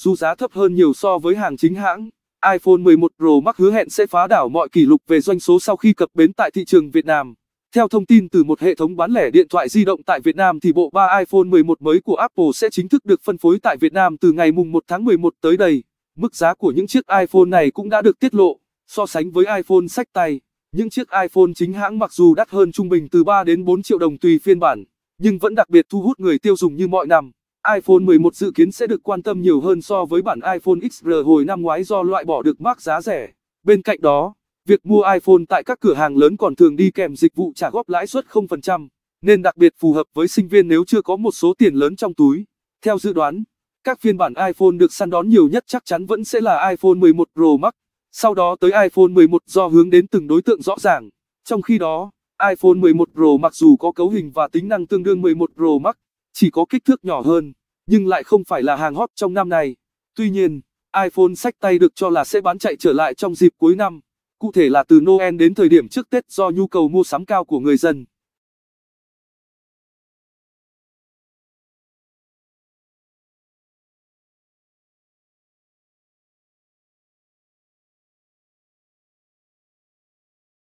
dù giá thấp hơn nhiều so với hàng chính hãng. iPhone 11 Pro Max hứa hẹn sẽ phá đảo mọi kỷ lục về doanh số sau khi cập bến tại thị trường Việt Nam. Theo thông tin từ một hệ thống bán lẻ điện thoại di động tại Việt Nam thì bộ ba iPhone 11 mới của Apple sẽ chính thức được phân phối tại Việt Nam từ ngày mùng 1 tháng 11 tới đây. Mức giá của những chiếc iPhone này cũng đã được tiết lộ. So sánh với iPhone sách tay, những chiếc iPhone chính hãng mặc dù đắt hơn trung bình từ 3 đến 4 triệu đồng tùy phiên bản, nhưng vẫn đặc biệt thu hút người tiêu dùng như mọi năm iPhone 11 dự kiến sẽ được quan tâm nhiều hơn so với bản iPhone XR hồi năm ngoái do loại bỏ được mác giá rẻ. Bên cạnh đó, việc mua iPhone tại các cửa hàng lớn còn thường đi kèm dịch vụ trả góp lãi suất 0%, nên đặc biệt phù hợp với sinh viên nếu chưa có một số tiền lớn trong túi. Theo dự đoán, các phiên bản iPhone được săn đón nhiều nhất chắc chắn vẫn sẽ là iPhone 11 Pro Max, sau đó tới iPhone 11 do hướng đến từng đối tượng rõ ràng. Trong khi đó, iPhone 11 Pro mặc dù có cấu hình và tính năng tương đương 11 Pro Max, chỉ có kích thước nhỏ hơn nhưng lại không phải là hàng hot trong năm nay. Tuy nhiên, iPhone sách tay được cho là sẽ bán chạy trở lại trong dịp cuối năm, cụ thể là từ Noel đến thời điểm trước Tết do nhu cầu mua sắm cao của người dân.